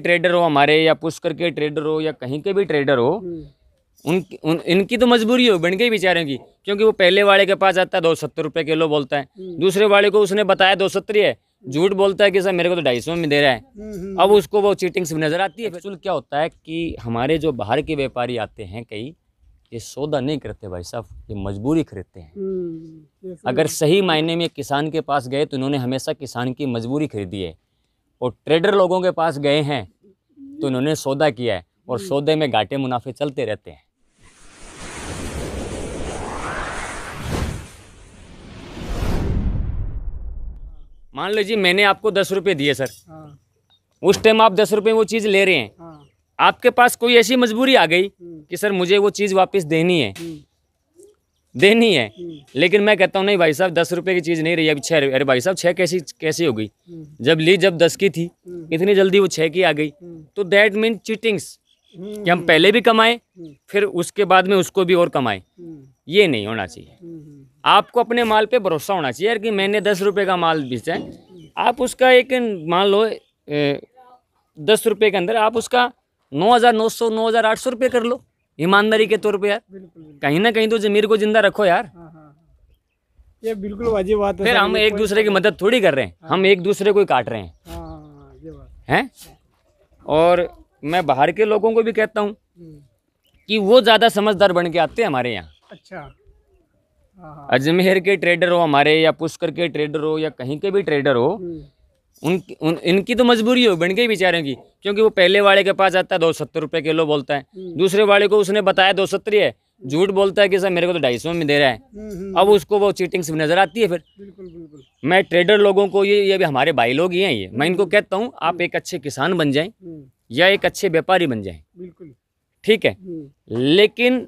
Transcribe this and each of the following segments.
Trader हो हमारे या पुष्कर के ट्रेडर हो या कहीं के भी ट्रेडर हो हम्म। उन, उन इनकी तो मजबूरी हो बन गई बेचारे की क्योंकि वो पहले वाले के पास आता है दो सत्तर रुपये किलो बोलता है हम्म। दूसरे वाले को उसने बताया दो सत्तर है हम्म। झूठ बोलता है कि सर मेरे को तो ढाई सौ में दे रहा है अब उसको वो चीटिंग से नजर आती है फिर क्या होता है कि हमारे जो बाहर के व्यापारी आते हैं कई ये सौदा नहीं करते भाई साहब ये मजबूरी खरीदते हैं तो अगर सही मायने में किसान के पास गए तो इन्होंने हमेशा किसान की मजबूरी खरीदी है और ट्रेडर लोगों के पास गए हैं तो इन्होंने सौदा किया है और सौदे में घाटे मुनाफे चलते रहते हैं मान लीजिए मैंने आपको दस रुपये दिए सर हाँ। उस टाइम आप दस रुपये वो चीज़ ले रहे हैं हाँ। आपके पास कोई ऐसी मजबूरी आ गई हम्म। कि सर मुझे वो चीज़ वापस देनी है हम्म। देनी है हम्म। लेकिन मैं कहता हूँ नहीं भाई साहब दस रुपये की चीज़ नहीं रही अभी छः अरे भाई साहब छः कैसी कैसी हो गई हम्म। जब ली जब दस की थी हम्म। इतनी जल्दी वो छः की आ गई तो दैट मीन चीटिंग्स कि हम पहले भी कमाएं फिर उसके बाद में उसको भी और कमाएं ये नहीं होना चाहिए आपको अपने माल पे भरोसा होना चाहिए यार कि मैंने दस रुपये का माल बेचा है आप उसका एक मान लो दस रुपये के अंदर आप उसका नौ हज़ार नौ सौ नौ हज़ार आठ सौ रुपये कर लो ईमानदारी के तौर पे यार कहीं ना कहीं तो जमीर को जिंदा रखो यार हाँ, हाँ, हाँ। ये बिल्कुल वाजिब बात है फिर हम एक दूसरे की मदद थोड़ी कर रहे हैं हम एक दूसरे को काट रहे हैं हैं और मैं बाहर के लोगों को भी कहता हूँ हम्म। कि वो ज़्यादा समझदार बन के आते हैं हमारे यहाँ अच्छा अजमेर के ट्रेडर हो हमारे या पुष्कर के ट्रेडर हो या कहीं के भी ट्रेडर हो हम्म। उन, उन इनकी तो मजबूरी हो बन गई बेचारे की क्योंकि वो पहले वाले के पास आता है दो सत्तर रुपये किलो बोलता है हम्म। दूसरे वाले को उसने बताया दो सत्तर है झूठ बोलता है कि सर मेरे को तो ढाई सौ में दे रहा है हम्म, हम्म, अब उसको वो चीटिंग से नजर आती है फिर बिल्कुल बिल्कुल मैं ट्रेडर लोगों को ये ये भी हमारे भाई लोग ही हैं ये मैं इनको कहता हूँ आप एक अच्छे किसान बन जाए या एक अच्छे व्यापारी बन जाए बिल्कुल ठीक है लेकिन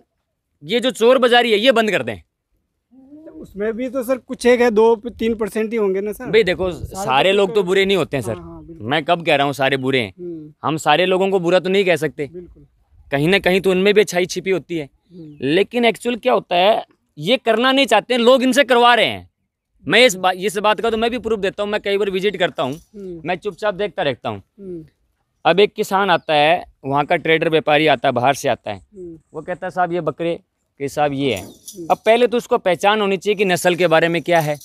ये जो चोर बाजारी है ये बंद कर दें उसमें भी तो सर कुछ एक है दो तीन परसेंट ही होंगे ना सर भाई देखो सारे लोग तो बुरे नहीं होते हैं सर हाँ, हाँ, मैं कब कह रहा हूँ सारे बुरे हैं हम्म। हम सारे लोगों को बुरा तो नहीं कह सकते कहीं ना कहीं तो उनमें भी अच्छाई छिपी होती है हम्म। लेकिन एक्चुअल क्या होता है ये करना नहीं चाहते हैं लोग इनसे करवा रहे हैं मैं इस बात इस बात का तो मैं भी प्रूफ देता हूँ मैं कई बार विजिट करता हूँ हम्म। मैं चुपचाप देखता रहता हूँ अब एक किसान आता है वहाँ का ट्रेडर व्यापारी आता है बाहर से आता है वो कहता है साहब ये बकरे कि साहब ये है अब पहले तो उसको पहचान होनी चाहिए कि नस्ल के बारे में क्या है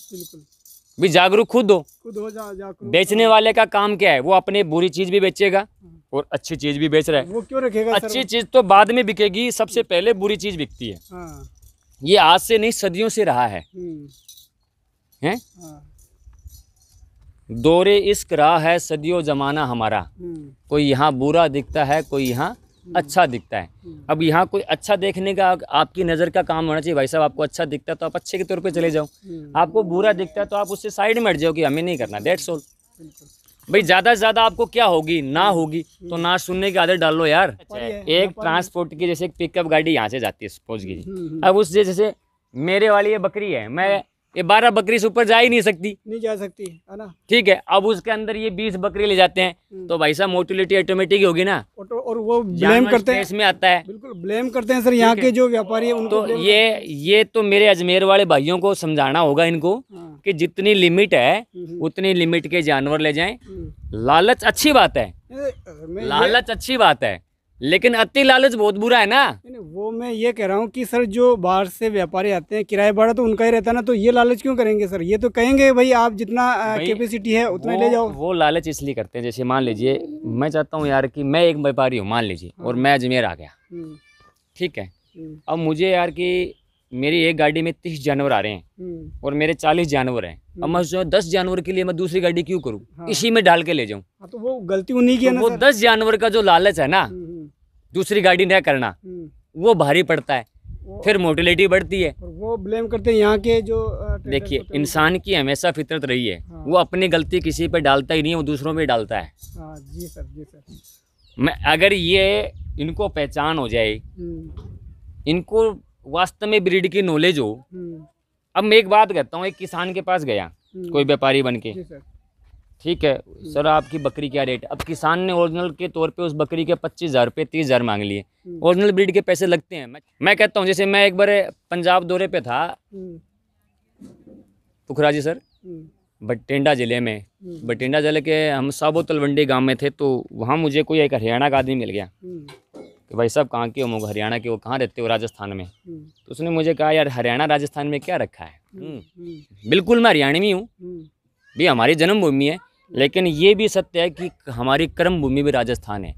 भी जागरूक खुद हो खुद हो जा, जागरूक बेचने वाले का काम क्या है वो अपने बुरी चीज भी बेचेगा हाँ। और अच्छी चीज भी बेच रहा है वो क्यों रखेगा अच्छी चीज तो बाद में बिकेगी सबसे पहले बुरी चीज बिकती है हाँ। ये आज से नहीं सदियों से रहा है हम्म। हैं हाँ। दौरे इश्क रहा है सदियों जमाना हमारा हम्म। कोई यहाँ बुरा दिखता है कोई यहाँ अच्छा हम्म। दिखता है हम्म। अब यहाँ कोई अच्छा देखने का आपकी नज़र का काम होना चाहिए भाई साहब आपको अच्छा दिखता है तो आप अच्छे के तौर पे चले जाओ हम्म। आपको बुरा दिखता है तो आप उससे साइड में हट जाओ कि हमें नहीं करना डेट सोल भाई ज़्यादा से ज़्यादा आपको क्या होगी ना होगी तो ना सुनने की आदत डाल लो यार अच्छा एक ट्रांसपोर्ट की जैसे एक पिकअप गाड़ी यहाँ से जाती है सपोज की अब उस जैसे मेरे वाली ये बकरी है मैं ये बारह बकरी से ऊपर जा ही नहीं सकती नहीं जा सकती है ना ठीक है अब उसके अंदर ये बीस बकरी ले जाते हैं हम्म। तो भाई साहब मोटिलिटी ऑटोमेटिक होगी ना और वो ब्लेम करते हैं इसमें आता है बिल्कुल ब्लेम करते हैं सर यहाँ के जो व्यापारी है उनको तो ये ये तो मेरे अजमेर वाले भाइयों को समझाना होगा इनको हाँ। कि जितनी लिमिट है हम्म। उतनी लिमिट के जानवर ले जाए हम्म। लालच अच्छी बात है लालच अच्छी बात है लेकिन अति लालच बहुत बुरा है ना वो मैं ये कह रहा हूँ कि सर जो बाहर से व्यापारी आते हैं किराए भाड़ा तो उनका ही रहता है ना तो ये लालच क्यों करेंगे सर ये तो कहेंगे भाई आप जितना कैपेसिटी है उतना ले जाओ वो लालच इसलिए करते हैं जैसे मान लीजिए मैं चाहता हूँ यार कि मैं एक व्यापारी हूँ मान लीजिए और हाँ। मैं अजमेर आ गया हम्म। ठीक है हम्म। अब मुझे यार की मेरी एक गाड़ी में तीस जानवर आ रहे हैं हम्म। और मेरे चालीस जानवर हैं अब हम्म। मैं जो दस जानवर के लिए मैं दूसरी गाड़ी क्यों करूँ हाँ। इसी में डाल के ले जाऊँ हाँ, तो वो गलती उन्हीं की तो वो दस जानवर का जो लालच है ना हम्म, दूसरी गाड़ी न करना वो भारी पड़ता है फिर मोटिलिटी बढ़ती है वो ब्लेम करते हैं यहाँ के जो देखिए इंसान की हमेशा फितरत रही है हाँ। वो अपनी गलती किसी पे डालता ही नहीं है वो दूसरों में डालता है हाँ, मैं अगर ये इनको पहचान हो जाए इनको वास्तव में ब्रीड की नॉलेज हो हम्म। अब मैं एक बात कहता हूँ एक किसान के पास गया हम्म। कोई व्यापारी बन के ठीक है हम्म। सर आपकी बकरी क्या रेट अब किसान ने ओरिजिनल के तौर पे उस बकरी के पच्चीस हज़ार रुपये तीस हज़ार मांग लिए ओरिजिनल ब्रीड के पैसे लगते हैं मैं कहता हूँ जैसे मैं एक बार पंजाब दौरे पे था पुखरा जी सर बटिंडा ज़िले में बटिंडा ज़िले के हम साबो तलवंडी गाँव में थे तो वहाँ मुझे कोई एक हरियाणा का आदमी मिल गया कि भाई साहब कहाँ के हो हरियाणा के वो कहाँ रहते हो राजस्थान में हम्म। तो उसने मुझे कहा यार हरियाणा राजस्थान में क्या रखा है हम्म, हम्म। बिल्कुल मैं हरियाणवी हूँ भी हमारी जन्मभूमि है लेकिन ये भी सत्य है कि हमारी कर्म भूमि भी राजस्थान है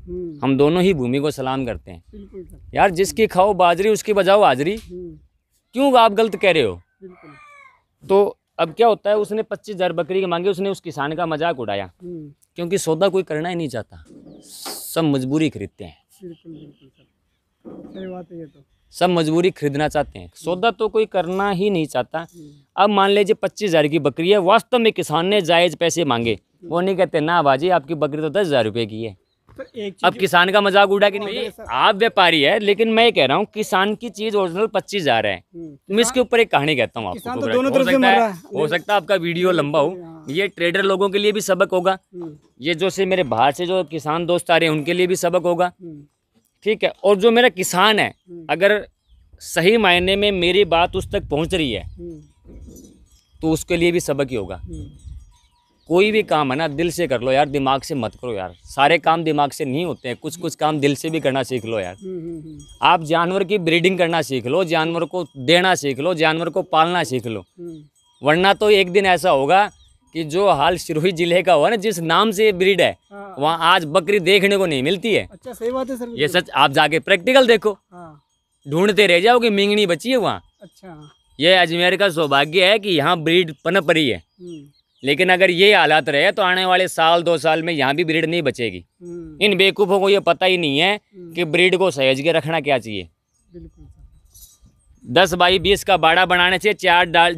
हम दोनों ही भूमि को सलाम करते हैं यार जिसकी खाओ बाजरी उसकी बजाओ हाजरी क्यों आप गलत कह रहे हो तो अब क्या होता है उसने पच्चीस हजार बकरी की मांगी उसने उस किसान का मजाक उड़ाया क्योंकि सौदा कोई करना ही नहीं चाहता सब मजबूरी खरीदते हैं बिल्कुल बिल्कुल सर सही बात है ये तो सब मजबूरी खरीदना चाहते हैं सौदा तो कोई करना ही नहीं चाहता हम्म। अब मान लीजिए पच्चीस हज़ार की बकरी है वास्तव में किसान ने जायज़ पैसे मांगे वो नहीं कहते ना बाजी आपकी बकरी तो दस हज़ार रुपये की है तो अब किसान का मजाक उड़ा कि नहीं हाँ, आप व्यापारी है लेकिन मैं कह रहा हूँ किसान की चीज ओरिजिनल पच्चीस हजार है हम्म। मैं इसके ऊपर एक कहानी कहता हूँ आपको तो दोनों तरफ से हो सकता है आपका वीडियो लंबा हो हाँ। ये ट्रेडर लोगों के लिए भी सबक होगा हम्म। ये जो से मेरे बाहर से जो किसान दोस्त आ रहे हैं उनके लिए भी सबक होगा हम्म। ठीक है और जो मेरा किसान है अगर सही मायने में मेरी बात उस तक पहुंच रही है तो उसके लिए भी सबक ही होगा कोई भी काम है ना दिल से कर लो यार दिमाग से मत करो यार सारे काम दिमाग से नहीं होते हैं कुछ कुछ काम दिल से भी करना सीख लो यार हम्म, हम्म, हम्म। आप जानवर की ब्रीडिंग करना सीख लो जानवर को देना सीख लो जानवर को पालना सीख लो वरना तो एक दिन ऐसा होगा कि जो हाल सिरोही जिले का हुआ ना जिस नाम से ये ब्रीड है हाँ। वहाँ आज बकरी देखने को नहीं मिलती है अच्छा सही बात है सर ये सच आप जाके प्रैक्टिकल देखो हाँ। ढूंढते रह जाओगे मिंगनी बची है वहाँ अच्छा ये अजमेर का सौभाग्य है कि यहाँ ब्रीड पनप रही है लेकिन अगर ये हालात रहे तो आने वाले साल दो साल में यहाँ भी ब्रीड नहीं बचेगी हम्म। इन बेवकूफ़ों को ये पता ही नहीं है हम्म। कि ब्रीड को सहेज के रखना क्या चाहिए दस बाई बीस का बाड़ा बनाने से चार डाल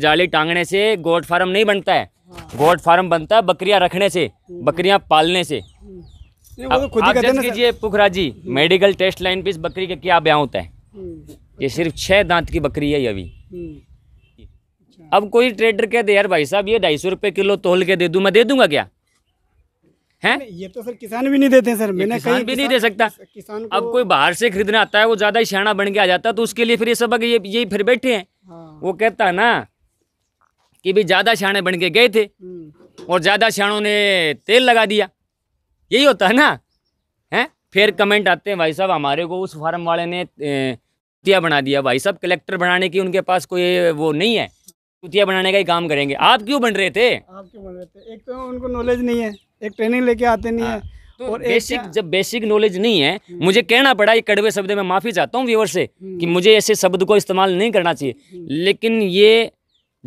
जाली टांगने से गोट फार्म नहीं बनता है गोट हाँ। फार्म बनता है बकरियां रखने से हम्म। बकरियां पालने से तो आप, कीजिए पुखरा जी मेडिकल टेस्ट लाइन पे इस बकरी का क्या ब्याह होता है ये सिर्फ छह दांत की बकरी है अभी अब कोई ट्रेडर कह दे यार भाई साहब ये ढाई सौ किलो तोल के दे दू मैं दे दूंगा क्या है ये तो सर किसान भी नहीं देते सर मैंने किसान भी किसान, नहीं दे सकता किसान को... अब कोई बाहर से खरीदने आता है वो ज़्यादा ही सियाणा बन के आ जाता है तो उसके लिए फिर ये सबक ये यही फिर बैठे हैं हाँ। वो कहता है ना कि भी ज़्यादा सियाणे बन के गए थे हम्म। और ज़्यादा सियाणों ने तेल लगा दिया यही होता है ना है फिर कमेंट आते हैं भाई साहब हमारे को उस फार्म वाले ने बना दिया भाई साहब कलेक्टर बनाने की उनके पास कोई वो नहीं है कुतिया बनाने का ही काम करेंगे आप क्यों बन रहे थे आप क्यों बन रहे थे एक तो उनको नॉलेज नहीं है एक ट्रेनिंग लेके आते नहीं हाँ। है तो और बेसिक जब बेसिक नॉलेज नहीं है हम्म। मुझे कहना पड़ा ये कड़वे शब्द में माफ़ी चाहता हूँ व्यूवर से हम्म। कि मुझे ऐसे शब्द को इस्तेमाल नहीं करना चाहिए हम्म। लेकिन ये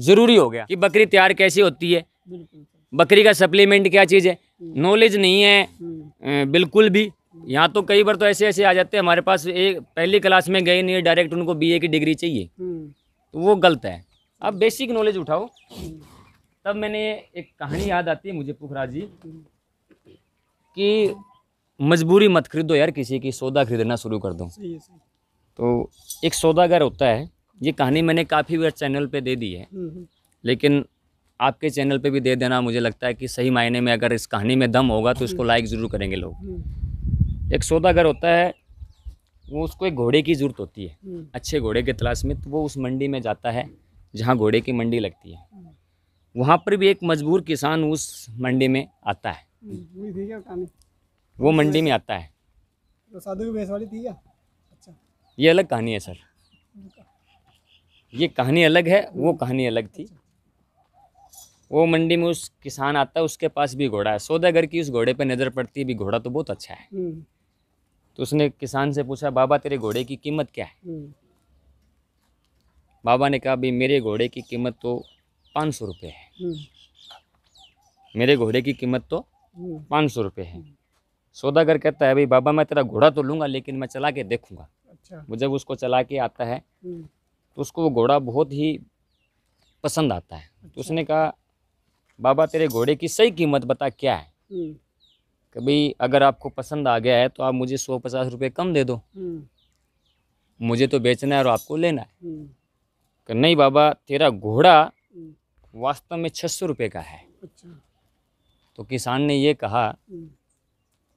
ज़रूरी हो गया कि बकरी तैयार कैसी होती है बकरी का सप्लीमेंट क्या चीज़ है नॉलेज नहीं है बिल्कुल भी यहाँ तो कई बार तो ऐसे ऐसे आ जाते हैं हमारे पास एक पहली क्लास में गए नहीं डायरेक्ट उनको बी की डिग्री चाहिए तो वो गलत है अब बेसिक नॉलेज उठाओ तब मैंने एक कहानी याद आती है मुझे पुखराज जी कि मजबूरी मत खरीदो यार किसी की सौदा खरीदना शुरू कर दो तो एक सौदागर होता है ये कहानी मैंने काफ़ी बार चैनल पे दे दी है हम्म, हम्म। लेकिन आपके चैनल पे भी दे देना मुझे लगता है कि सही मायने में अगर इस कहानी में दम होगा तो इसको लाइक हम्म। ज़रूर करेंगे लोग एक सौदागर होता है वो उसको एक घोड़े की ज़रूरत होती है अच्छे घोड़े के तलाश में तो वो उस मंडी में जाता है जहाँ घोड़े की मंडी लगती है वहाँ पर भी एक मजबूर किसान उस मंडी में आता है वो मंडी में आता है तो साधु की वाली थी क्या अच्छा ये अलग कहानी है सर ये कहानी अलग है वो कहानी अलग थी वो मंडी में उस किसान आता है उसके पास भी घोड़ा है सौदागर की उस घोड़े पर नज़र पड़ती है भी घोड़ा तो बहुत अच्छा है हम्म। तो उसने किसान से पूछा बाबा तेरे घोड़े की कीमत क्या है हम्म। बाबा ने कहा भाई मेरे घोड़े की कीमत तो पाँच सौ रुपये है हम्म। मेरे घोड़े की कीमत तो हम्म। पाँच सौ रुपये है सौदागर कहता है भाई बाबा मैं तेरा घोड़ा तो लूँगा लेकिन मैं चला के देखूँगा अच्छा। वो जब उसको चला के आता है हम्म। तो उसको वो घोड़ा बहुत ही पसंद आता है तो अच्छा। तो उसने कहा बाबा तेरे घोड़े की सही कीमत बता क्या है कभी अगर आपको पसंद आ गया है तो आप मुझे सौ पचास रुपये कम दे दो मुझे तो बेचना है और आपको लेना है कि नहीं बाबा तेरा घोड़ा हम्म। वास्तव में छः सौ रुपये का है अच्छा तो किसान ने ये कहा हम्म।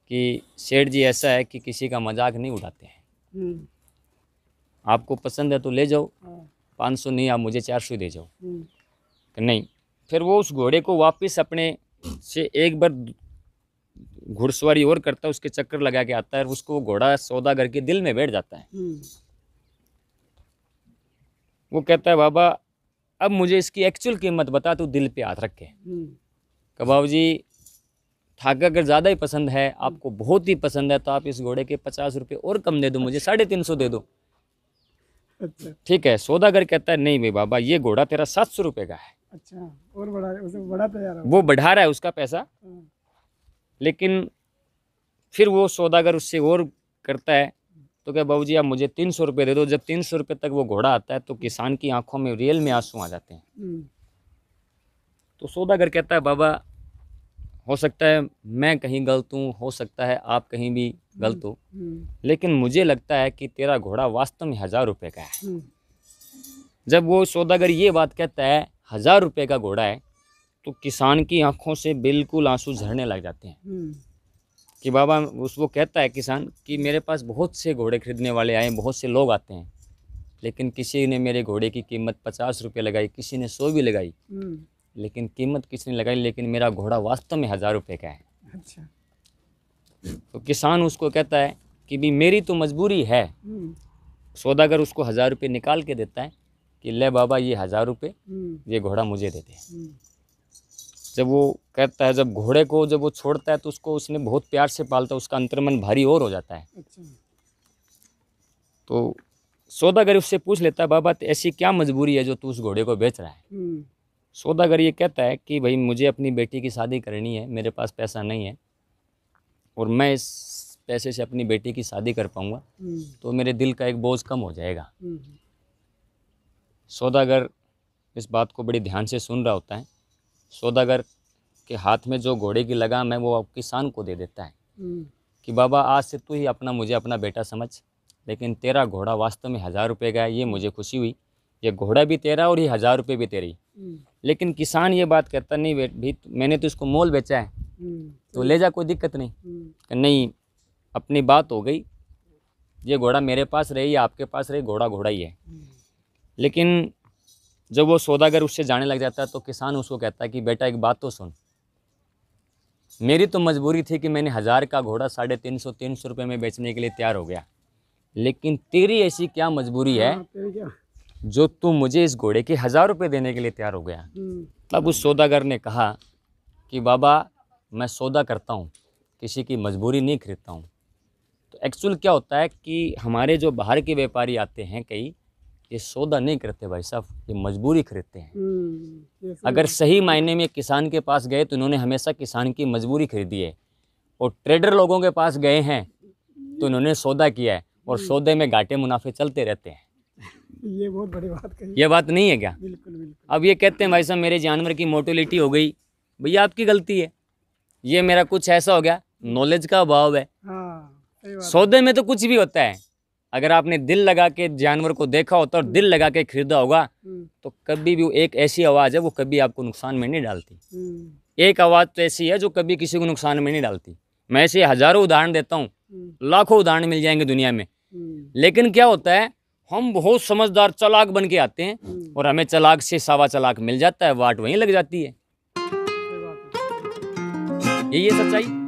कि सेठ जी ऐसा है कि किसी का मजाक नहीं उड़ाते हैं हम्म। आपको पसंद है तो ले जाओ हाँ। पाँच सौ नहीं आप मुझे चार सौ दे जाओ कि नहीं फिर वो उस घोड़े को वापस अपने से एक बार घुड़सवारी और करता है उसके चक्कर लगा के आता है उसको उसको घोड़ा सौदा करके दिल में बैठ जाता है वो कहता है बाबा अब मुझे इसकी एक्चुअल कीमत बता तू दिल पे हाथ रख हम्म। के कबाब जी ठाकर अगर ज़्यादा ही पसंद है आपको हम्म। बहुत ही पसंद है तो आप इस घोड़े के पचास रुपये और कम दे दो मुझे अच्छा। साढ़े तीन सौ दे दो अच्छा। ठीक है सौदागर कहता है नहीं भाई बाबा ये घोड़ा तेरा सात सौ रुपये का है अच्छा और बढ़ा उसे बढ़ाता जा रहा वो बढ़ा रहा है उसका पैसा हाँ। लेकिन फिर वो सौदागर उससे और करता है तो क्या बाबू जी आप मुझे तीन सौ रुपये दे दो जब तीन सौ रुपये तक वो घोड़ा आता है तो किसान की आंखों में रियल में आंसू आ जाते हैं हम्म। तो सौदागर कहता है बाबा हो सकता है मैं कहीं गलत हूँ हो सकता है आप कहीं भी गलत हो हम्म, हम्म। लेकिन मुझे लगता है कि तेरा घोड़ा वास्तव में हज़ार रुपये का है जब वो सौदागर ये बात कहता है हज़ार रुपये का घोड़ा है तो किसान की आंखों से बिल्कुल आंसू झरने लग जाते हैं कि बाबा उसको कहता है किसान कि मेरे पास बहुत से घोड़े खरीदने वाले आए बहुत से लोग आते हैं लेकिन किसी ने मेरे घोड़े की कीमत पचास रुपये लगाई किसी ने सौ भी लगाई हम्म। लेकिन कीमत किसी ने लगाई लेकिन मेरा घोड़ा वास्तव में हज़ार रुपये का है अच्छा तो किसान उसको कहता है कि भी मेरी तो मजबूरी है हम्म। सौदागर उसको हज़ार रुपये निकाल के देता है कि ले बाबा ये हज़ार रुपये हम्म। ये घोड़ा मुझे देते हैं जब वो कहता है जब घोड़े को जब वो छोड़ता है तो उसको उसने बहुत प्यार से पालता है उसका अंतर्मन भारी और हो जाता है अच्छा। तो सौदागर उससे पूछ लेता है बाबा ऐसी क्या मजबूरी है जो तू उस घोड़े को बेच रहा है हम्म। सौदागर ये कहता है कि भाई मुझे अपनी बेटी की शादी करनी है मेरे पास पैसा नहीं है और मैं इस पैसे से अपनी बेटी की शादी कर पाऊंगा हम्म। तो मेरे दिल का एक बोझ कम हो जाएगा हम्म। सौदागर इस बात को बड़े ध्यान से सुन रहा होता है सौदागर के हाथ में जो घोड़े की लगाम है वो किसान को दे देता है हम्म। कि बाबा आज से तू ही अपना मुझे अपना बेटा समझ लेकिन तेरा घोड़ा वास्तव में हज़ार रुपये का है ये मुझे खुशी हुई ये घोड़ा भी तेरा और ये हज़ार रुपये भी तेरी हम्म। लेकिन किसान ये बात करता नहीं भी मैंने तो इसको मोल बेचा है हम्म। तो ले जा कोई दिक्कत नहीं नहीं अपनी बात हो गई ये घोड़ा मेरे पास रही आपके पास रही घोड़ा घोड़ा ही है लेकिन जब वो सौदागर उससे जाने लग जाता है तो किसान उसको कहता है कि बेटा एक बात तो सुन मेरी तो मजबूरी थी कि मैंने हज़ार का घोड़ा साढ़े तीन सौ तीन सौ रुपये में बेचने के लिए तैयार हो गया लेकिन तेरी ऐसी क्या मजबूरी है हाँ, जो तू मुझे इस घोड़े के हज़ार रुपये देने के लिए तैयार हो गया हम्म। तब उस सौदागर ने कहा कि बाबा मैं सौदा करता हूँ किसी की मजबूरी नहीं खरीदता हूँ तो एक्चुअल क्या होता है कि हमारे जो बाहर के व्यापारी आते हैं कई ये सौदा नहीं करते भाई साहब ये मजबूरी खरीदते हैं हम्म, अगर सही मायने में किसान के पास गए तो इन्होंने हमेशा किसान की मजबूरी खरीदी है और ट्रेडर लोगों के पास गए हैं तो इन्होंने सौदा किया है और हम्म। सौदे में घाटे मुनाफे चलते रहते हैं ये बहुत बड़ी बात कही ये बात नहीं है क्या बिल्कुल बिल्कुल अब ये कहते हैं भाई साहब मेरे जानवर की मोटिलिटी हो गई भैया आपकी गलती है ये मेरा कुछ ऐसा हो गया नॉलेज का अभाव है हाँ, सौदे में तो कुछ भी होता है अगर आपने दिल लगा के जानवर को देखा होता और दिल लगा के खरीदा होगा हम्म। तो कभी भी एक ऐसी आवाज़ है वो कभी आपको नुकसान में नहीं डालती हम्म। एक आवाज़ तो ऐसी है जो कभी किसी को नुकसान में नहीं डालती मैं ऐसे हज़ारों उदाहरण देता हूँ हम्म। लाखों उदाहरण मिल जाएंगे दुनिया में लेकिन क्या होता है हम बहुत समझदार चलाक बन के आते हैं और हमें चलाक से सावा चलाक मिल जाता है वाट वहीं लग जाती है यही है सच्चाई